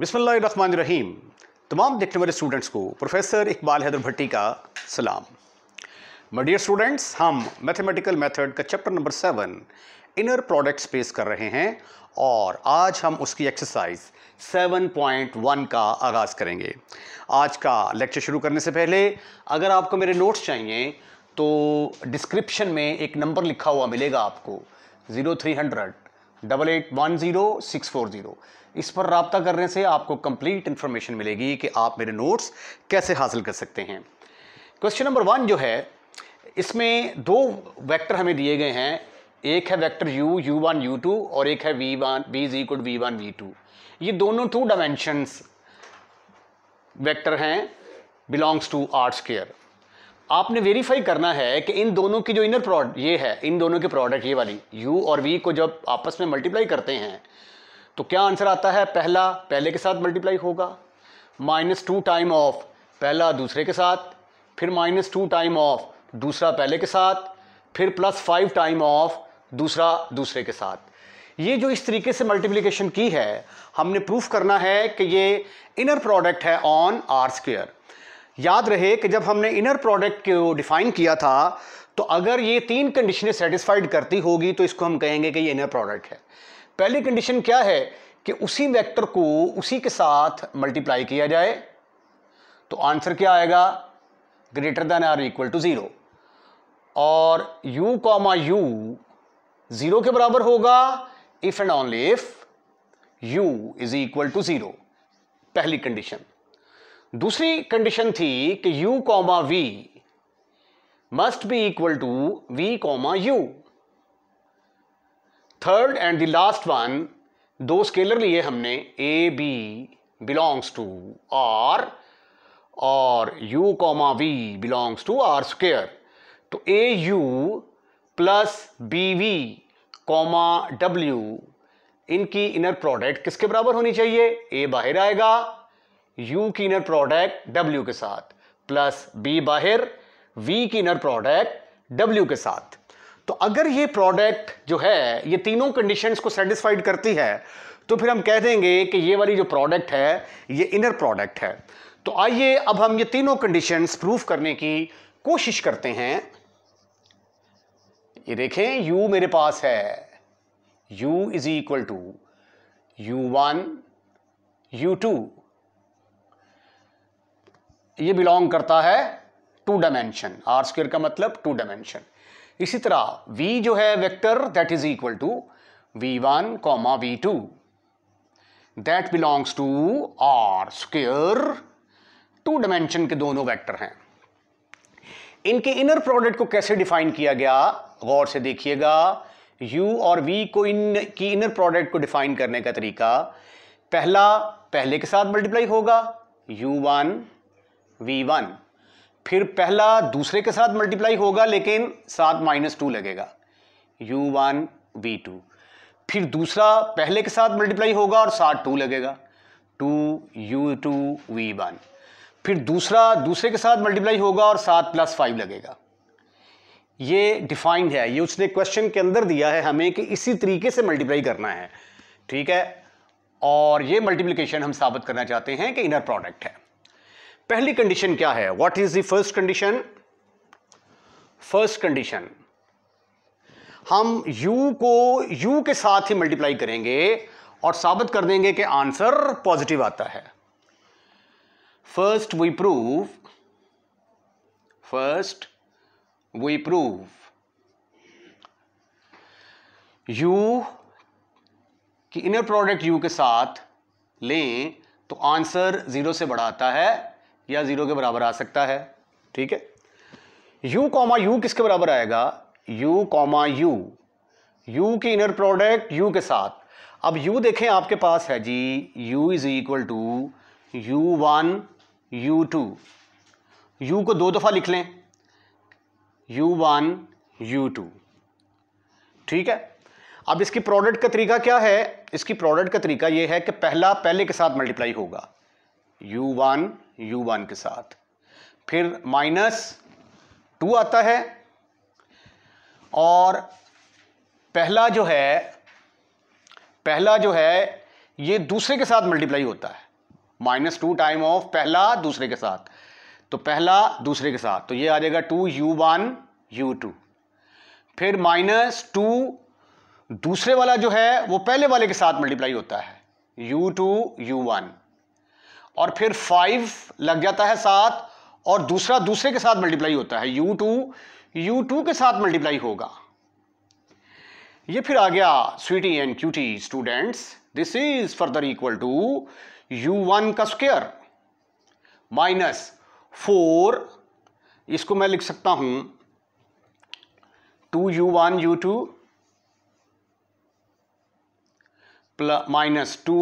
रहीम तमाम देखने वाले स्टूडेंट्स को प्रोफेसर इकबाल हैदर भट्टी का सलाम मडियर स्टूडेंट्स हम मैथमेटिकल मेथड का chapter number seven inner product space कर रहे हैं और आज हम उसकी एक्सरसाइज 7.1 का आगाज़ करेंगे आज का लेक्चर शुरू करने से पहले अगर आपको मेरे नोट्स चाहिए तो डिस्क्रिप्शन में एक नंबर लिखा हुआ मिलेगा आपको zero three hundred double eight one zero six four zero इस पर रबता करने से आपको कंप्लीट इन्फॉर्मेशन मिलेगी कि आप मेरे नोट्स कैसे हासिल कर सकते हैं क्वेश्चन नंबर वन जो है इसमें दो वेक्टर हमें दिए गए हैं एक है vector u u1 one you two और एक है v1 वन वी जी कुड वी वन वी टू ये दोनों टू डायमेंशंस वेक्टर हैं बिलोंग्स टू आर्ट स्केयर आपने वेरीफाई करना है कि इन दोनों की जो इनर प्रोडक्ट ये है इन दोनों के प्रोडक्ट ये वाली यू और वी को जब आपस में मल्टीप्लाई करते हैं तो क्या आंसर आता है पहला पहले के साथ मल्टीप्लाई होगा माइनस टू टाइम ऑफ पहला दूसरे के साथ फिर माइनस टू टाइम ऑफ दूसरा पहले के साथ फिर प्लस फाइव टाइम ऑफ दूसरा दूसरे के साथ ये जो इस तरीके से मल्टीप्लीकेशन की है हमने प्रूफ करना है कि ये इनर प्रोडक्ट है ऑन आर स्क्वेयर याद रहे कि जब हमने इनर प्रोडक्ट को डिफाइन किया था तो अगर ये तीन कंडीशनें सेटिस्फाइड करती होगी तो इसको हम कहेंगे कि ये इनर प्रोडक्ट है पहली कंडीशन क्या है कि उसी वेक्टर को उसी के साथ मल्टीप्लाई किया जाए तो आंसर क्या आएगा greater than or equal to zero और u कॉमा यू ज़ीरो के बराबर होगा if and only if u is equal to zero पहली कंडीशन दूसरी कंडीशन थी कि u comma V must be equal to we comma U third and the last one दो scalar लिए हमने A B belongs to R और u comma V belongs to R square तो A you plus b we comma W इनकी inner product किसके बराबर होनी चाहिए ए बाहर आएगा यू की इनर प्रोडक्ट डब्ल्यू के साथ प्लस बी बाहर वी की इनर प्रोडक्ट डब्ल्यू के साथ तो अगर ये प्रोडक्ट जो है ये तीनों कंडीशंस को सेटिस्फाइड करती है तो फिर हम कह देंगे कि ये वाली जो प्रोडक्ट है ये इनर प्रोडक्ट है तो आइए अब हम ये तीनों कंडीशंस प्रूफ करने की कोशिश करते हैं ये देखें u मेरे पास है u is equal to you one you two ये बिलोंग करता है टू डायमेंशन आर स्क्वेयर का मतलब टू डायमेंशन इसी तरह v जो है vector that is equal to we one comma V two that belongs to R square two dimension के दोनों वेक्टर हैं इनके इनर प्रोडक्ट को कैसे डिफाइन किया गया गौर से देखिएगा u और v को इन की इनर प्रोडक्ट को डिफाइन करने का तरीका पहला पहले के साथ मल्टीप्लाई होगा u1 v1 फिर पहला दूसरे के साथ मल्टीप्लाई होगा लेकिन साथ माइनस टू लगेगा u1 v2 फिर दूसरा पहले के साथ मल्टीप्लाई होगा और साथ टू लगेगा two you two we one फिर दूसरा दूसरे के साथ मल्टीप्लाई होगा और सात प्लस फाइव लगेगा ये डिफाइंड है ये उसने क्वेश्चन के अंदर दिया है हमें कि इसी तरीके से मल्टीप्लाई करना है ठीक है और ये मल्टीप्लिकेशन हम साबित करना चाहते हैं कि इनर प्रोडक्ट है पहली कंडीशन क्या है what is the first condition first condition हम u को u के साथ ही मल्टीप्लाई करेंगे और साबित कर देंगे कि आंसर पॉजिटिव आता है first we prove first we prove u की इनर प्रोडक्ट u के साथ लें तो आंसर जीरो से बड़ा आता है या ज़ीरो के बराबर आ सकता है ठीक है यू कॉमा यू किसके बराबर आएगा यू कॉमा यू यू की इनर प्रोडक्ट यू के साथ अब u देखें आपके पास है जी u is equal to you one you two U को दो दफ़ा लिख लें यू वन यू टू ठीक है अब इसकी प्रोडक्ट का तरीका क्या है इसकी प्रोडक्ट का तरीका यह है कि पहला पहले के साथ मल्टीप्लाई होगा यू वन यू वन के साथ फिर माइनस टू आता है और पहला जो है पहला जो है ये दूसरे के साथ मल्टीप्लाई होता है माइनस टू टाइम ऑफ पहला दूसरे के साथ तो पहला दूसरे के साथ तो ये आ जाएगा two you one you two फिर माइनस टू दूसरे वाला जो है वो पहले वाले के साथ मल्टीप्लाई होता है यू टू यू वन और फिर फाइव लग जाता है सात और दूसरा दूसरे के साथ मल्टीप्लाई होता है यू टू यू टू के साथ मल्टीप्लाई होगा ये फिर आ गया sweety and cutie students this is further equal to you one का स्क्वेयर माइनस फोर इसको मैं लिख सकता हूं two you one you two plus minus two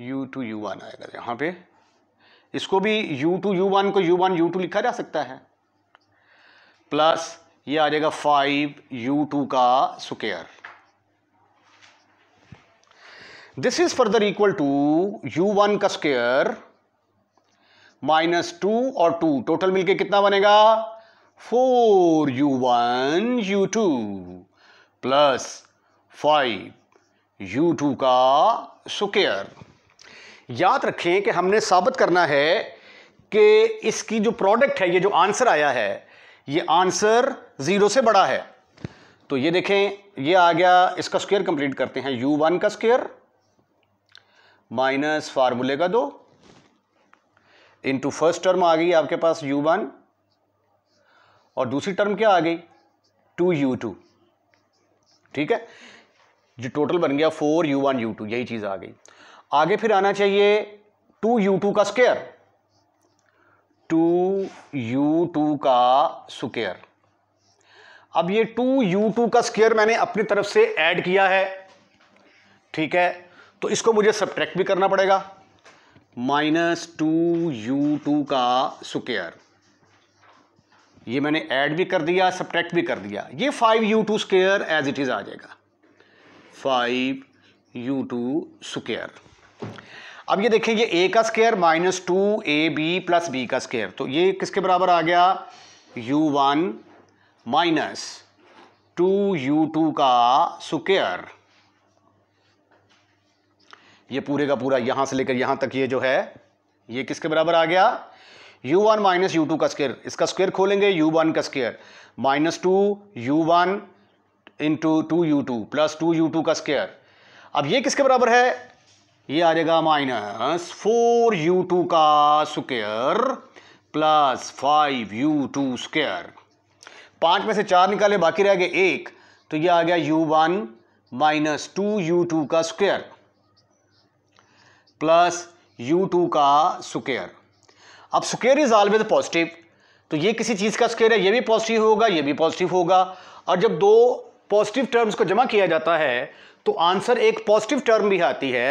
you two you one आएगा यहाँ पे इसको भी यू टू यू वन को यू वन यू टू लिखा जा सकता है प्लस ये आ जाएगा फाइव यू टू का square this is further equal to you one का स्क्वेयर माइनस टू और टू टोटल मिलके कितना बनेगा four u one you two plus five you two का स्क्वेयर याद रखें कि हमने साबित करना है कि इसकी जो प्रोडक्ट है ये जो आंसर आया है ये आंसर ज़ीरो से बड़ा है तो ये देखें ये आ गया इसका स्क्वायर कंप्लीट करते हैं यू वन का स्क्वायर माइनस फार्मूले का दो इनटू फर्स्ट टर्म आ गई आपके पास यू वन और दूसरी टर्म क्या आ गई टू यू टू ठीक है जो टोटल बन गया four u one you two यही चीज़ आ गई आगे फिर आना चाहिए टू यू टू का स्केयर टू यू टू का स्क्वेयर अब ये टू यू टू का स्केयर मैंने अपनी तरफ से ऐड किया है ठीक है तो इसको मुझे सब्ट्रैक्ट भी करना पड़ेगा माइनस टू यू टू का स्क्वेयर ये मैंने ऐड भी कर दिया सब्ट्रैक्ट भी कर दिया ये five you two square as it is आ जाएगा फाइव यू टू स्क्वेयर अब ये ये ए का square minus two A B plus B का स्केयर तो ये किसके बराबर आ गया you one minus two you two का स्केयर ये पूरे का पूरा यहां से लेकर यहां तक ये जो है ये किसके बराबर आ गया u1 वन माइनस यू का स्केयर इसका स्क्वेयर खोलेंगे u1 का square minus two you one into two you two plus two you two का स्केयर अब ये किसके बराबर है ये आ जाएगा माइनस फोर यू टू का square plus five you two square पांच में से चार निकाले बाकी रह गए एक तो ये आ गया you one minus two you two का स्क्वेयर प्लस यू टू का स्क्वेयर अब स्क्वेयर इज ऑलवेज पॉजिटिव तो ये किसी चीज़ का स्क्वेयर है ये भी पॉजिटिव होगा ये भी पॉजिटिव होगा और जब दो पॉजिटिव टर्म्स को जमा किया जाता है तो आंसर एक पॉजिटिव टर्म भी आती है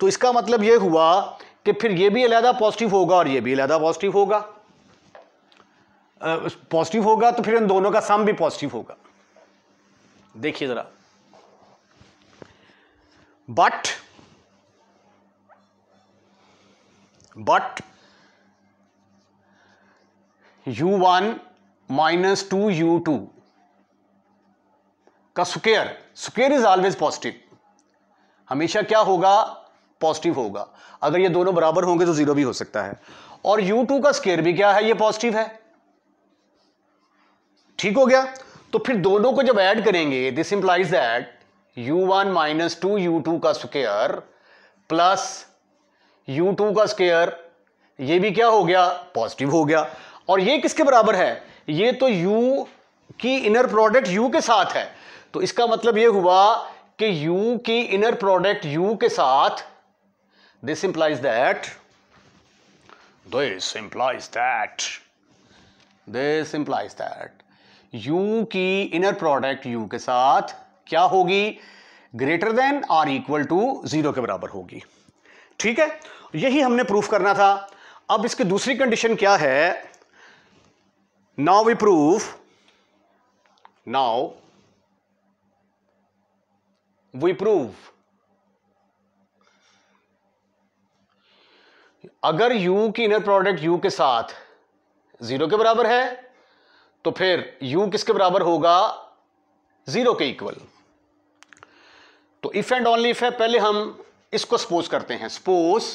तो इसका मतलब ये हुआ कि फिर ये भी अलहदा पॉजिटिव होगा और ये भी अलहदा पॉजिटिव होगा पॉजिटिव होगा तो फिर इन दोनों का सम भी पॉजिटिव होगा देखिए ज़रा but but u one minus two you two का square square is always positive हमेशा क्या होगा पॉजिटिव होगा अगर ये दोनों बराबर होंगे तो जीरो भी हो सकता है और यू टू का स्केयर भी क्या है ये पॉजिटिव है ठीक हो गया तो फिर दोनों को जब ऐड करेंगे this implies that u one minus two you two का स्क्वेयर प्लस यू टू का स्केयर ये भी क्या हो गया पॉजिटिव हो गया और ये किसके बराबर है ये तो यू की इनर प्रोडक्ट यू के साथ है तो इसका मतलब यह हुआ कि u की इनर प्रोडक्ट u के साथ this implies that this implies that this implies that u की इनर प्रोडक्ट u के साथ क्या होगी greater than or equal to zero के बराबर होगी ठीक है यही हमने प्रूफ करना था अब इसकी दूसरी कंडीशन क्या है now we proof now we prove अगर u की इनर प्रोडक्ट u के साथ जीरो के बराबर है तो फिर u किसके बराबर होगा जीरो के इक्वल तो इफ एंड ऑनली इफ है पहले हम इसको सपोज करते हैं सपोज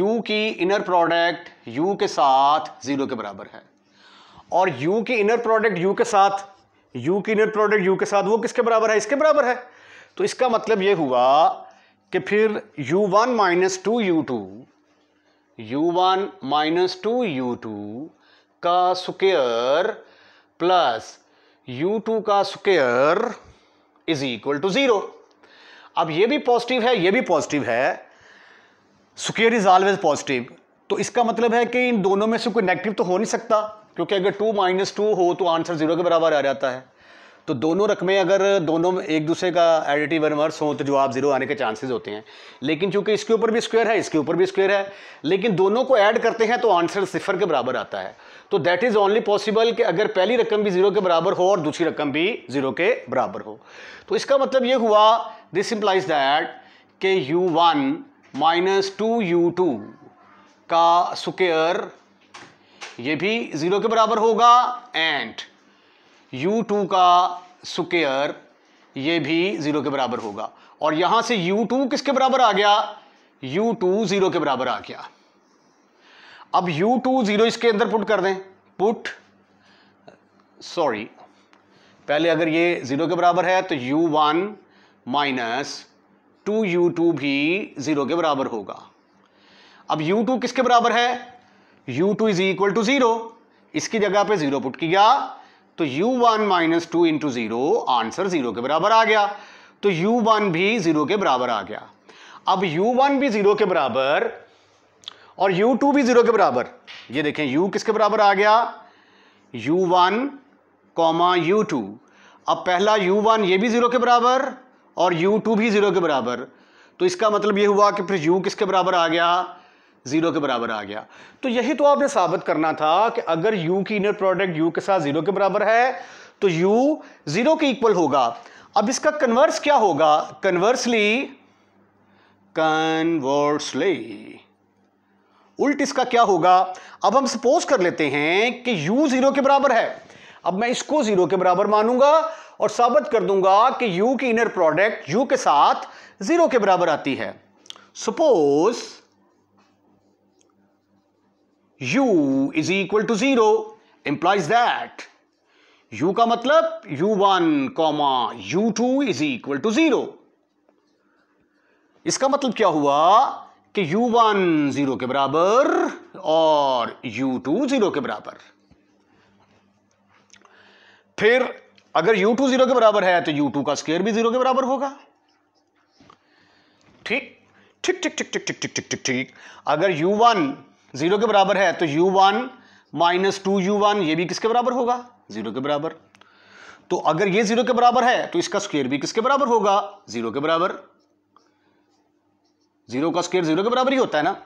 u की इनर प्रोडक्ट u के साथ जीरो के बराबर है और u की इनर प्रोडक्ट u के साथ यू की नेट प्रोडक्ट यू के साथ वो किसके बराबर है इसके बराबर है तो इसका मतलब ये हुआ कि फिर u one minus two you two you one minus two you two का स्क्वेयर प्लस यू टू का square is equal to zero अब ये भी पॉजिटिव है ये भी पॉजिटिव है स्क्वेयर इज ऑलवेज पॉजिटिव तो इसका मतलब है कि इन दोनों में से कोई नेगेटिव तो हो नहीं सकता क्योंकि अगर टू माइनस टू हो तो आंसर ज़ीरो के बराबर आ जाता है तो दोनों रकमें अगर दोनों एक दूसरे का एडिटिव एनवर्स हो तो जवाब ज़ीरो आने के चांसेस होते हैं लेकिन चूंकि इसके ऊपर भी स्क्वायर है इसके ऊपर भी स्क्वायर है लेकिन दोनों को ऐड करते हैं तो आंसर सिफर के बराबर आता है तो दैट इज़ ओनली पॉसिबल कि अगर पहली रकम भी ज़ीरो के बराबर हो और दूसरी रकम भी ज़ीरो के बराबर हो तो इसका मतलब ये हुआ दिस इम्प्लाइज दैट के u one minus two you two का स्क्वेयर ये भी ज़ीरो के बराबर होगा एंड यू टू का स्क्र ये भी ज़ीरो के बराबर होगा और यहां से यू टू किसके बराबर आ गया यू टू ज़ीरो के बराबर आ गया अब यू टू ज़ीरो इसके अंदर पुट कर दें पुट सॉरी पहले अगर ये ज़ीरो के बराबर है तो u one minus two you two भी ज़ीरो के बराबर होगा अब यू टू किसके बराबर है u two is equal to zero इसकी जगह पे जीरो पुट किया तो u one minus two into zero answer zero के बराबर आ गया तो यू वन भी जीरो के बराबर आ गया अब यू वन भी जीरो के बराबर और यू टू भी जीरो के बराबर ये देखें यू किसके बराबर आ गया you one comma u two अब पहला यू वन ये भी जीरो के बराबर और यू टू भी जीरो के बराबर तो इसका मतलब ये हुआ कि फिर यू किसके बराबर आ गया जीरो के बराबर आ गया तो यही तो आपने साबित करना था कि अगर यू की इनर प्रोडक्ट यू के साथ जीरो के बराबर है तो यू जीरो के इक्वल होगा अब इसका कन्वर्स क्या होगा कन्वर्सली कन्वर्सली उल्ट इसका क्या होगा अब हम सपोज कर लेते हैं कि u जीरो के बराबर है अब मैं इसको जीरो के बराबर मानूंगा और साबित कर दूंगा कि u की इनर प्रोडक्ट u के साथ जीरो के बराबर आती है suppose u is equal to zero implies that u का मतलब u1 one comma u two is equal to zero इसका मतलब क्या हुआ कि u1 वन जीरो के बराबर और u2 टू जीरो के बराबर फिर अगर u2 जीरो के बराबर है तो u2 का स्केयर भी जीरो के बराबर होगा ठीक ठीक ठीक ठीक ठीक ठीक ठीक ठीक ठीक ठीक अगर u1 जीरो के बराबर है तो u one minus two you one ये भी किसके बराबर होगा जीरो के बराबर तो अगर ये जीरो के बराबर है तो इसका स्क्वेयर भी किसके बराबर होगा जीरो के बराबर जीरो का स्क्वेयर जीरो के बराबर ही होता है ना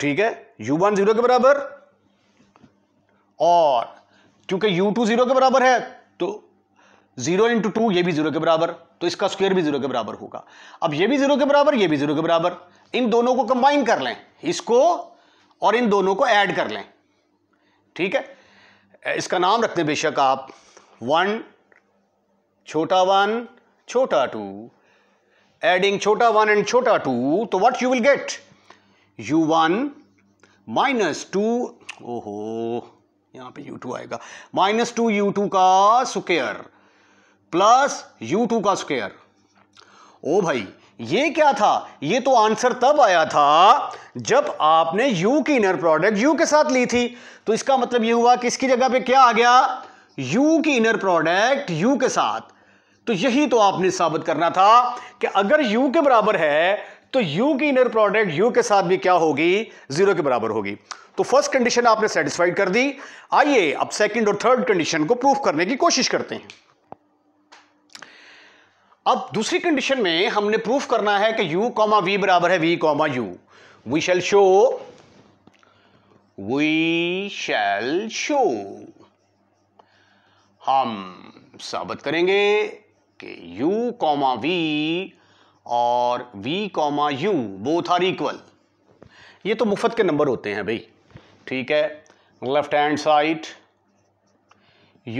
ठीक है यू वन जीरो के बराबर और क्योंकि यू टू जीरो के बराबर है तो जीरो इंटू टू यह भी जीरो के बराबर तो इसका स्क्वेयर भी जीरो के बराबर होगा अब यह भी जीरो के बराबर यह भी जीरो के बराबर इन दोनों को कंबाइन कर लें इसको और इन दोनों को ऐड कर लें ठीक है इसका नाम रख दें बेशक आप वन छोटा वन छोटा टू एडिंग छोटा वन एंड छोटा टू तो what you will get u one minus two ओहो यहां पे यू टू आएगा माइनस टू यू टू का स्क्वेयर प्लस यू टू का स्क्वेयर ओ भाई ये क्या था ये तो आंसर तब आया था जब आपने यू की इनर प्रोडक्ट यू के साथ ली थी तो इसका मतलब ये हुआ कि इसकी जगह पे क्या आ गया यू की इनर प्रोडक्ट यू के साथ तो यही तो आपने साबित करना था कि अगर यू के बराबर है तो यू की इनर प्रोडक्ट यू के साथ भी क्या होगी जीरो के बराबर होगी तो फर्स्ट कंडीशन आपने सेटिस्फाइड कर दी आइए अब सेकेंड और थर्ड कंडीशन को प्रूफ करने की कोशिश करते हैं अब दूसरी कंडीशन में हमने प्रूफ करना है कि u कॉमा वी बराबर है v comma u we shall show we shall show हम साबित करेंगे कि u कॉमा वी और v comma u both are equal ये तो मुफ्त के नंबर होते हैं भाई ठीक है लेफ्ट हैंड साइड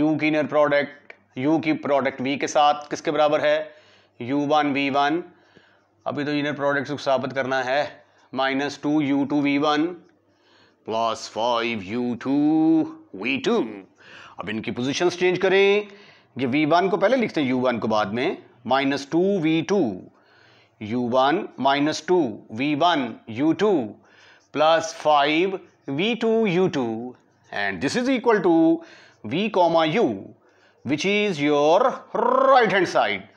u की इनर प्रोडक्ट u की प्रोडक्ट v के साथ किसके बराबर है यू वन वी वन अभी तो इनर प्रोडक्ट को साबित करना है minus two you two we one plus five you two we two अब इनकी पोजिशन चेंज करें ये वी वन को पहले लिखते हैं यू वन को बाद में minus two we two you one minus two we one you two plus five we two you two and this is equal to we comma u which is your right hand side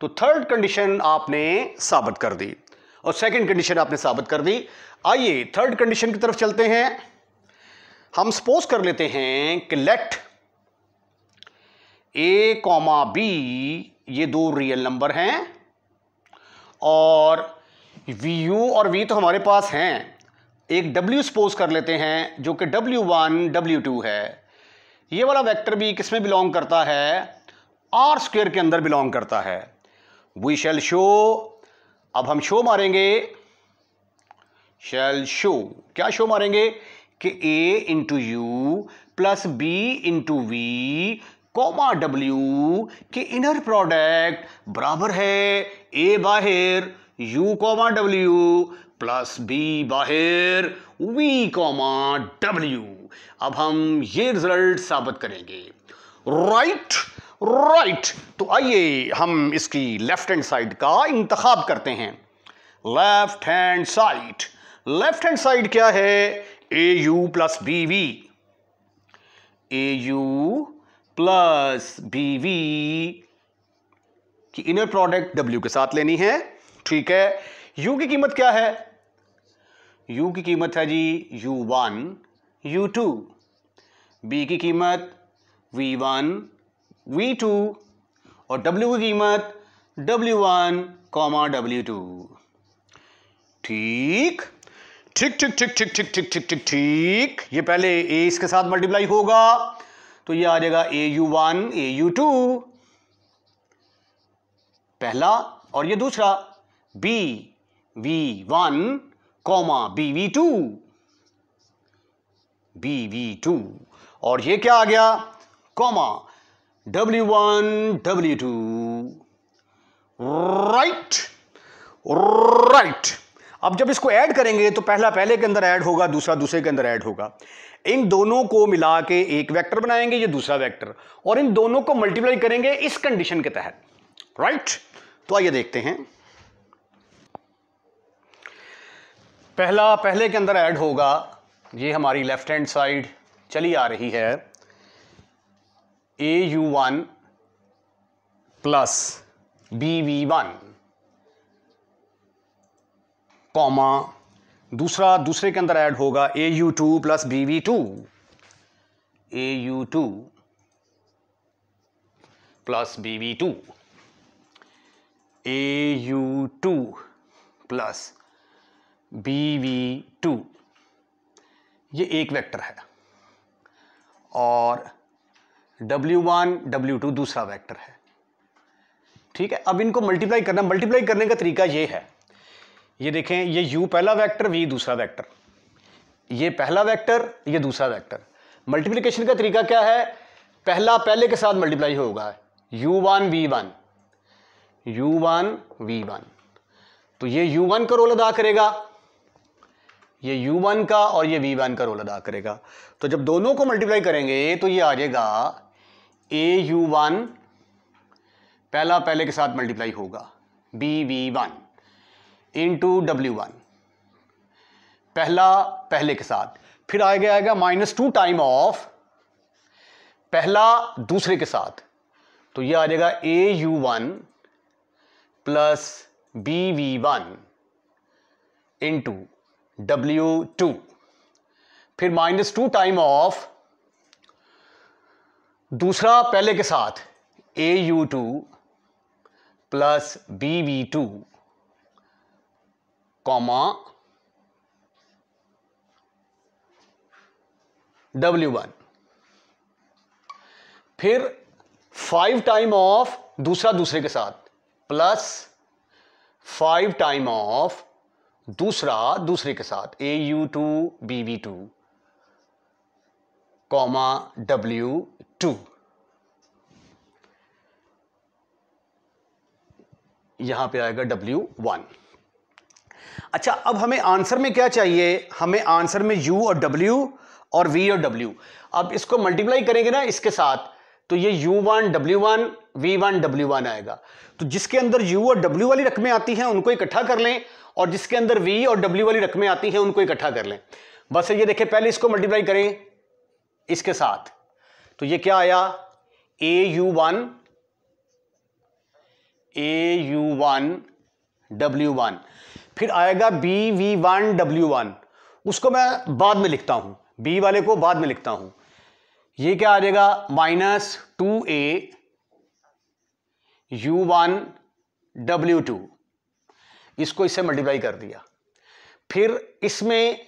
तो third condition आपने साबित कर दी और second condition आपने साबित कर दी आइए third condition की तरफ चलते हैं हम सपोज कर लेते हैं कि लेट ए कॉमा बी ये दो रियल नंबर हैं और वी यू और वी तो हमारे पास हैं एक डब्ल्यू सपोज कर लेते हैं जो कि डब्ल्यू वन डब्ल्यू टू है ये वाला वेक्टर भी किसमें बिलोंग करता है आर स्क्वेयर के अंदर बिलोंग करता है वी शैल शो अब हम शो मारेंगे शैल शो क्या शो मारेंगे कि a into u plus b into v comma डब्ल्यू के इनर प्रोडक्ट बराबर है ए बाहर यू कॉमा डब्ल्यू प्लस बी बाहर वी कॉमा डब्ल्यू अब हम ये रिजल्ट साबित करेंगे राइट right? राइट तो आइए हम इसकी लेफ्ट हैंड साइड का इंतखब करते हैं left hand side left hand side क्या है a you plus b v a you plus b v की इनर प्रोडक्ट डब्ल्यू के साथ लेनी है ठीक है यू की कीमत क्या है यू की कीमत है जी u one you two b की कीमत वी वन वी टू और W की कीमत W1 वन कॉमा डब्ल्यू टू ठीक ठीक ठीक ठीक ठीक ठीक ठीक ठीक ठीक ठीक ये पहले A इसके साथ मल्टीप्लाई होगा तो ये आ जाएगा a u one a u two पहला और ये दूसरा b v one comma b v two b v two और ये क्या आ गया comma W1, W2. Right right अब जब इसको ऐड करेंगे तो पहला पहले के अंदर ऐड होगा दूसरा दूसरे के अंदर ऐड होगा इन दोनों को मिला के एक वेक्टर बनाएंगे ये दूसरा वेक्टर और इन दोनों को मल्टीप्लाई करेंगे इस कंडीशन के तहत राइट right? तो आइए देखते हैं पहला पहले के अंदर ऐड होगा ये हमारी लेफ्ट हैंड साइड चली आ रही है a u one plus b v one comma दूसरा दूसरे के अंदर ऐड होगा a u two plus b v two a u two plus b v two a u two plus b v two ये एक वेक्टर है और W1 W2 दूसरा वेक्टर है ठीक है अब इनको मल्टीप्लाई करना मल्टीप्लाई करने का तरीका ये है ये देखें ये U पहला वेक्टर V दूसरा वेक्टर ये पहला वेक्टर ये दूसरा वेक्टर मल्टीप्लिकेशन का तरीका क्या है पहला पहले के साथ मल्टीप्लाई होगा U1 V1 U1 V1 तो ये U1 का रोल अदा करेगा ये U1 का और ये V1 का रोल अदा करेगा तो जब दोनों को मल्टीप्लाई करेंगे तो ये आ जाएगा ए यू वन पहला पहले के साथ मल्टीप्लाई होगा बी वी वन इंटू डब्ल्यू वन पहला पहले के साथ फिर आ गया आएगा माइनस टू टाइम ऑफ पहला दूसरे के साथ तो ये आ जाएगा a u one plus b v one into डब्ल्यू टू फिर माइनस टू टाइम ऑफ दूसरा पहले के साथ a u two plus b v two comma डब्ल्यू वन फिर फाइव टाइम ऑफ दूसरा दूसरे के साथ प्लस फाइव टाइम ऑफ दूसरा दूसरे के साथ a u two b v two comma डब्ल्यू टू यहां पे आएगा डब्ल्यू वन अच्छा अब हमें आंसर में क्या चाहिए हमें आंसर में यू और डब्ल्यू और वी और डब्ल्यू अब इसको मल्टीप्लाई करेंगे ना इसके साथ तो ये U one W one we one W one आएगा तो जिसके अंदर यू और डब्ल्यू वाली रकमें आती हैं उनको इकट्ठा कर लें और जिसके अंदर वी और डब्ल्यू वाली रकमें आती हैं उनको इकट्ठा कर लें बस ये देखें पहले इसको मल्टीप्लाई करें इसके साथ तो ये क्या आया a u one a u one W one फिर आएगा b v one W one उसको मैं बाद में लिखता हूँ बी वाले को बाद में लिखता हूँ ये क्या आ जाएगा minus two a u one W two इसको इससे मल्टीप्लाई कर दिया फिर इसमें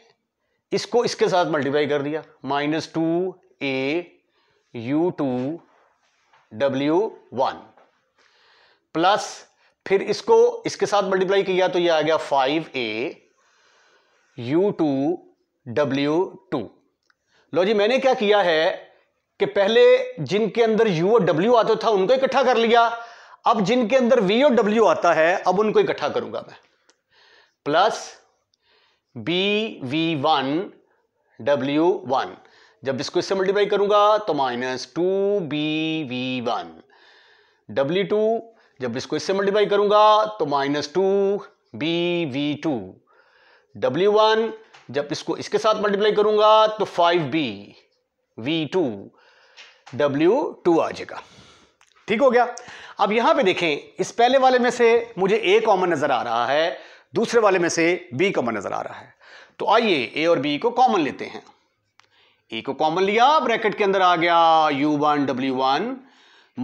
इसको इसके साथ मल्टीप्लाई कर दिया minus two a u two W one plus फिर इसको इसके साथ मल्टीप्लाई किया तो ये आ गया five a u two W two लो जी मैंने क्या किया है कि पहले जिनके अंदर U और W आता था उनको इकट्ठा कर लिया अब जिनके अंदर V और W आता है अब उनको इकट्ठा करूंगा मैं plus b v one W one जब इसको इससे मल्टीप्लाई करूंगा तो minus two b v one W two जब इसको इससे मल्टीप्लाई करूंगा तो minus two b v two W one जब इसको इसके साथ मल्टीप्लाई करूंगा तो five b v two W two आ जाएगा ठीक हो गया अब यहां पे देखें इस पहले वाले में से मुझे ए कॉमन नजर आ रहा है दूसरे वाले में से बी कॉमन नजर आ रहा है तो आइए ए और बी को कॉमन लेते हैं ए e को कॉमन लिया ब्रैकेट के अंदर आ गया you one W one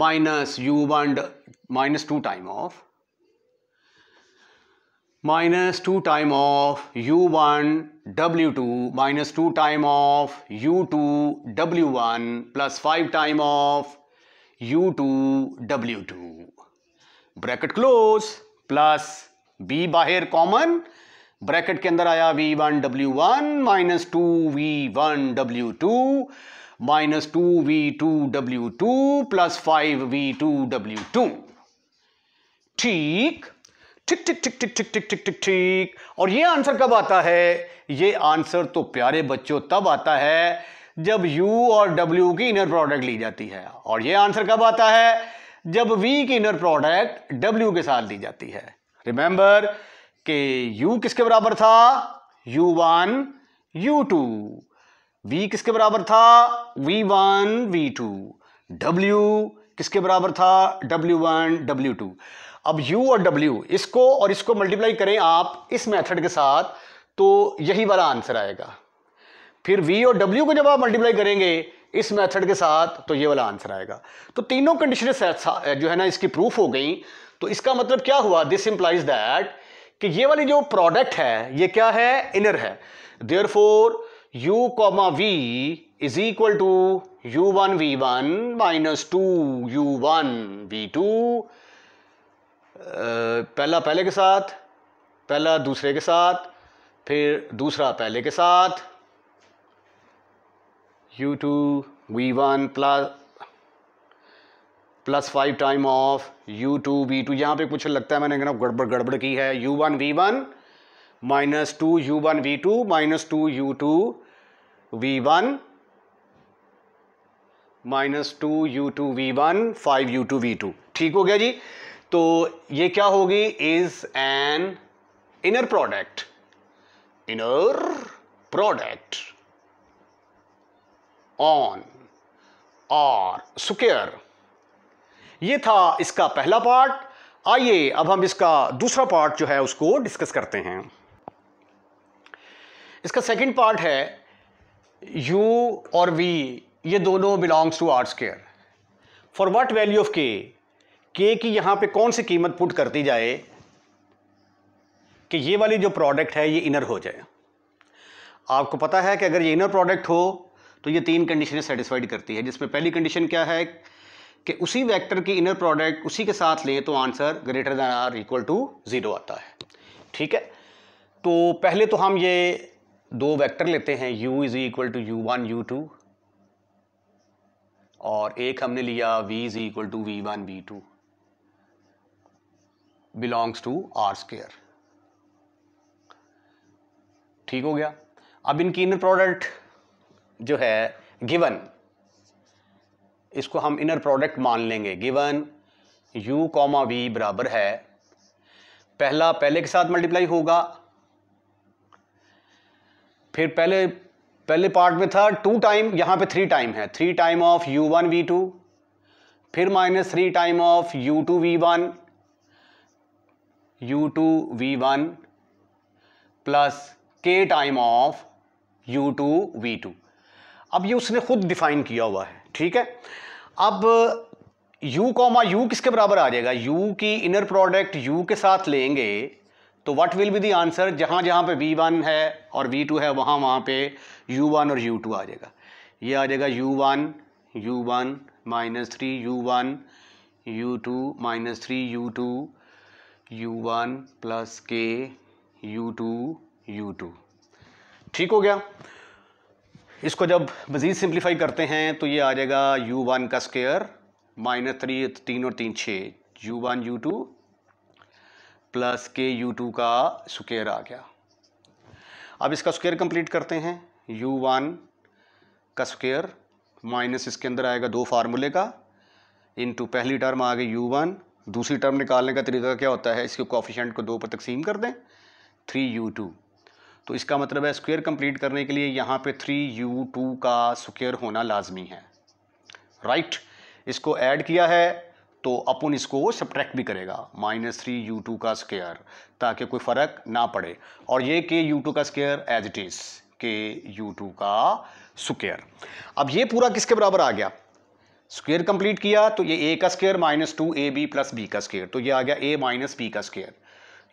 minus U one minus two time of minus two time of U one W two minus two time of you two W one plus five time of you two W two bracket close plus B बाहर common bracket के अंदर आया V one W one minus two we one W two minus two we two W two plus five we two W two ठीक ठीक ठीक ठीक ठीक ठीक ठीक ठीक ठीक ठीक और ये आंसर कब आता है ये आंसर तो प्यारे बच्चों तब आता है जब U और W की इनर प्रोडक्ट ली जाती है और ये आंसर कब आता है जब V की इनर प्रोडक्ट W के साथ ली जाती है रिमेंबर कि u किसके बराबर था u1 u2 v किसके बराबर था v1 v2 w किसके बराबर था w1 w2 अब u और w इसको और इसको मल्टीप्लाई करें आप इस मेथड के साथ तो यही वाला आंसर आएगा फिर v और w को जब आप मल्टीप्लाई करेंगे इस मेथड के साथ तो ये वाला आंसर आएगा तो तीनों कंडीशन जो है ना इसकी प्रूफ हो गई तो इसका मतलब क्या हुआ दिस इंप्लाइज दैट कि ये वाली जो प्रोडक्ट है ये क्या है इनर है therefore u comma v is equal to you one we one minus two you one we two पहला पहले के साथ पहला दूसरे के साथ फिर दूसरा पहले के साथ u two we one plus plus five time of you two we two यहाँ पर कुछ लगता है मैंने कहना गड़बड़ गड़बड़ की है U one we one minus two you one we two minus two you two we one minus two you two we one five you two we two ठीक हो गया जी तो ये क्या होगी is an inner product inner product on R square ये था इसका पहला पार्ट आइए अब हम इसका दूसरा पार्ट जो है उसको डिस्कस करते हैं इसका सेकंड पार्ट है यू और वी ये दोनों belongs to arts care for what value of K के की यहां पे कौन सी कीमत पुट करती जाए कि ये वाली जो प्रोडक्ट है ये इनर हो जाए आपको पता है कि अगर ये इनर प्रोडक्ट हो तो ये तीन कंडीशनें सेटिस्फाइड करती है जिसमें पहली कंडीशन क्या है कि उसी वेक्टर की इनर प्रोडक्ट उसी के साथ लें तो answer greater than or equal to zero आता है ठीक है तो पहले तो हम ये दो वेक्टर लेते हैं u is equal to you one you two और एक हमने लिया v is equal to we one we two belongs to R square ठीक हो गया अब इनकी इनर प्रोडक्ट जो है गिवन इसको हम इनर प्रोडक्ट मान लेंगे गिवन u कॉमा वी बराबर है पहला पहले के साथ मल्टीप्लाई होगा फिर पहले पहले पार्ट में था टू टाइम यहां पे थ्री टाइम है three time of U one we two फिर minus three time of you two we one you two we one plus K time of you two we two अब ये उसने खुद define किया हुआ है ठीक है अब u कॉमा यू किसके बराबर आ जाएगा u की इनर प्रोडक्ट u के साथ लेंगे तो what will be the answer जहाँ जहाँ पे v1 है और v2 है वहाँ वहाँ पे u1 और u2 आ जाएगा ये आ जाएगा u1 u1 minus three U one you two minus three U two you one plus K U two you two ठीक हो गया इसको जब मज़ीद सिंप्लीफाई करते हैं तो ये आ जाएगा यू वन का स्केयर माइनस थ्री तीन और तीन छः U one you two plus K U two का स्क्वेयर आ गया अब इसका स्क्वेयर कंप्लीट करते हैं यू वन का स्क्वेयर माइनस इसके अंदर आएगा दो फार्मूले का इनटू पहली टर्म आ गई यू वन दूसरी टर्म निकालने का तरीका क्या होता है इसके कोफिशेंट को दो पर तकसीम कर दें थ्री यू टू तो इसका मतलब है स्क्वेयर कंप्लीट करने के लिए यहाँ पे थ्री यू टू का स्क्वेयर होना लाजमी है राइट right? इसको ऐड किया है तो अपन इसको सब्ट्रैक्ट भी करेगा माइनस थ्री यू टू का स्क्वेयर ताकि कोई फ़र्क ना पड़े और ये के यू टू का square as it is K U two का स्क्वेयर अब ये पूरा किसके बराबर आ गया स्क्वेयर कंप्लीट किया तो ये ए का square minus two A B plus B का स्क्वेयर तो ये आ गया ए माइनस बी का square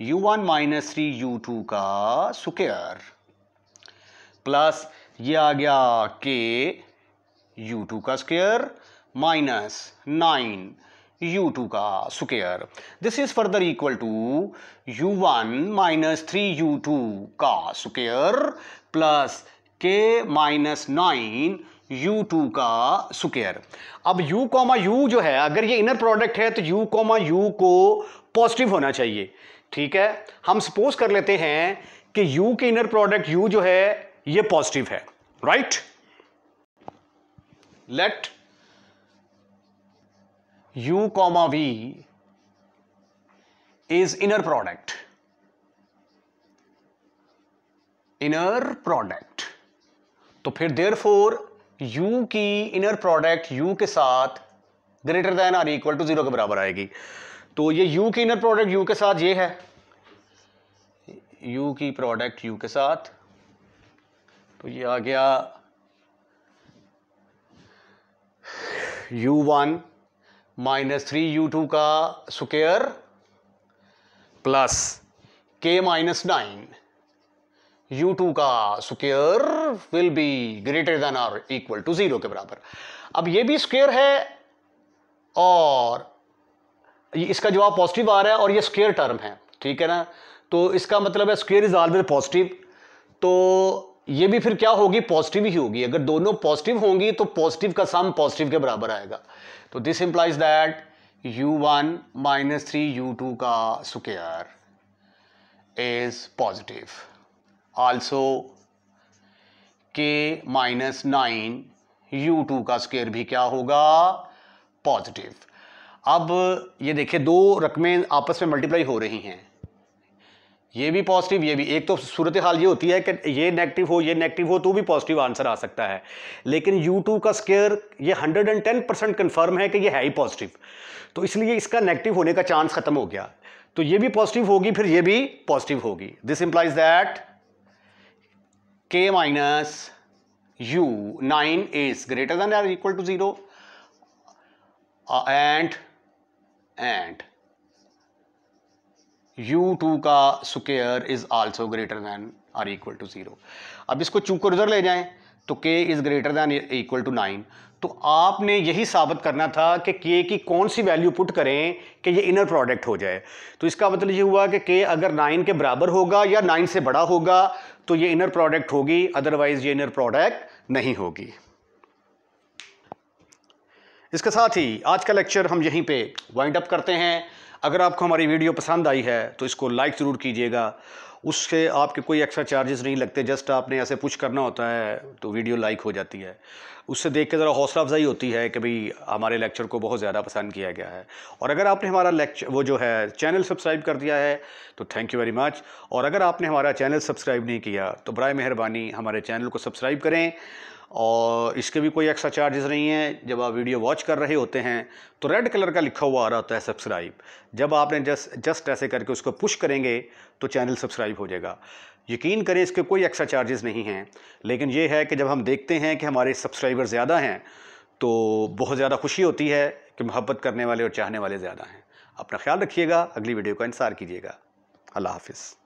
u1 one minus three U two का स्क्वेयर प्लस ये आ गया के यू टू का square minus nine U two का square this is further equal to you one minus three U two का square plus K minus nine U two का square अब u comma you जो है अगर ये inner product है तो u कॉमा यू को पॉजिटिव होना चाहिए ठीक है हम सपोज कर लेते हैं कि U के इनर प्रोडक्ट U जो है ये पॉजिटिव है right let U comma V is inner product inner product तो फिर देर फोर यू की इनर प्रोडक्ट यू के साथ ग्रेटर देन और इक्वल टू जीरो के बराबर आएगी तो ये यू की इनर प्रोडक्ट यू के साथ ये है यू की प्रोडक्ट यू के साथ तो ये आ गया you one minus three U two का square plus K minus nine U two का square will be greater than और इक्वल टू जीरो के बराबर अब ये भी स्क्वेयर है और इसका जवाब पॉजिटिव आ रहा है और ये स्क्वेयर टर्म है ठीक है ना तो इसका मतलब है स्क्वेयर इज ऑलवेज पॉजिटिव तो ये भी फिर क्या होगी पॉजिटिव ही होगी अगर दोनों पॉजिटिव होंगी तो पॉजिटिव का सम पॉजिटिव के बराबर आएगा तो this implies that u1 one minus three U two का square is positive also k minus nine U two का स्क्वेयर भी क्या होगा पॉजिटिव अब ये देखिए दो रकमें आपस में मल्टीप्लाई हो रही हैं ये भी पॉजिटिव ये भी एक तो सूरत हाल ये होती है कि ये नेगेटिव हो ये नेगेटिव हो तो भी पॉजिटिव आंसर आ सकता है लेकिन U2 का स्केयर ये 110 परसेंट कन्फर्म है कि ये है ही पॉजिटिव तो इसलिए इसका नेगेटिव होने का चांस ख़त्म हो गया तो ये भी पॉजिटिव होगी फिर ये भी पॉजिटिव होगी this implies that K minus U nine is greater than or equal to zero and and you two का square is also greater than or equal to zero अब इसको चूक कर उधर ले जाएं तो K is greater than equal to nine तो आपने यही साबित करना था कि के की कौन सी वैल्यू पुट करें कि ये इनर प्रोडक्ट हो जाए तो इसका मतलब ये हुआ कि के अगर नाइन के बराबर होगा या नाइन से बड़ा होगा तो ये इनर प्रोडक्ट होगी अदरवाइज़ ये इनर प्रोडक्ट नहीं होगी इसके साथ ही आज का लेक्चर हम यहीं पे वाइंड अप करते हैं अगर आपको हमारी वीडियो पसंद आई है तो इसको लाइक ज़रूर कीजिएगा उससे आपके कोई एक्स्ट्रा चार्जेस नहीं लगते जस्ट आपने ऐसे पुश करना होता है तो वीडियो लाइक हो जाती है उससे देख के ज़रा हौसला अफजाई होती है कि भाई हमारे लेक्चर को बहुत ज़्यादा पसंद किया गया है और अगर आपने हमारा लेक्चर वो जो है चैनल सब्सक्राइब कर दिया है तो थैंक यू वेरी मच और अगर आपने हमारा चैनल सब्सक्राइब नहीं किया तो बर मेहरबानी हमारे चैनल को सब्सक्राइब करें और इसके भी कोई एक्स्ट्रा चार्जेस नहीं है जब आप वीडियो वॉच कर रहे होते हैं तो रेड कलर का लिखा हुआ आ रहा होता है सब्सक्राइब जब आपने जस्ट जस्ट ऐसे करके उसको पुश करेंगे तो चैनल सब्सक्राइब हो जाएगा यकीन करें इसके कोई एक्स्ट्रा चार्जेस नहीं हैं लेकिन ये है कि जब हम देखते हैं कि हमारे सब्सक्राइबर ज़्यादा हैं तो बहुत ज़्यादा खुशी होती है कि मोहब्बत करने वाले और चाहने वाले ज़्यादा हैं अपना ख्याल रखिएगा अगली वीडियो का इंतज़ार कीजिएगा अल्लाह हाफिज़